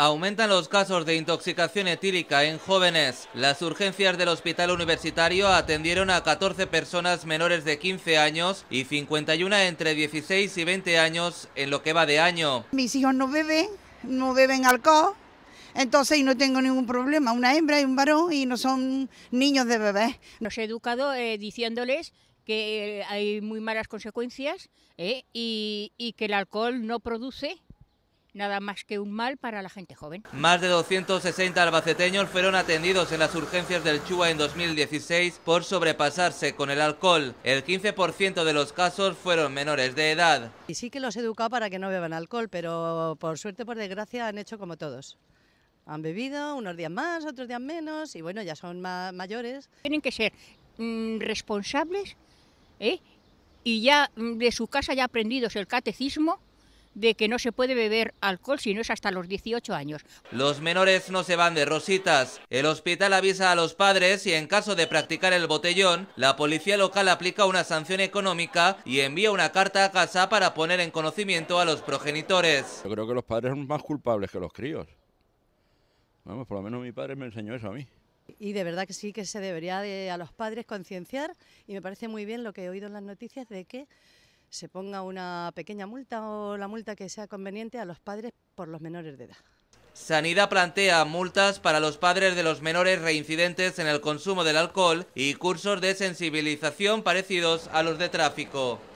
Aumentan los casos de intoxicación etílica en jóvenes. Las urgencias del hospital universitario atendieron a 14 personas menores de 15 años y 51 entre 16 y 20 años en lo que va de año. Mis hijos no beben, no beben alcohol, entonces no tengo ningún problema. Una hembra y un varón y no son niños de bebé. Nos he educado eh, diciéndoles que eh, hay muy malas consecuencias eh, y que el alcohol no produce nada más que un mal para la gente joven. Más de 260 albaceteños fueron atendidos en las urgencias del Chua en 2016 por sobrepasarse con el alcohol. El 15% de los casos fueron menores de edad. Y sí que los he educado para que no beban alcohol, pero por suerte, por desgracia, han hecho como todos. Han bebido unos días más, otros días menos, y bueno, ya son mayores. Tienen que ser mm, responsables, ¿eh? y ya mm, de su casa ya aprendidos el catecismo, de que no se puede beber alcohol si no es hasta los 18 años. Los menores no se van de rositas. El hospital avisa a los padres y en caso de practicar el botellón, la policía local aplica una sanción económica y envía una carta a casa para poner en conocimiento a los progenitores. Yo creo que los padres son más culpables que los críos. Vamos, por lo menos mi padre me enseñó eso a mí. Y de verdad que sí que se debería a los padres concienciar y me parece muy bien lo que he oído en las noticias de que se ponga una pequeña multa o la multa que sea conveniente a los padres por los menores de edad. Sanidad plantea multas para los padres de los menores reincidentes en el consumo del alcohol y cursos de sensibilización parecidos a los de tráfico.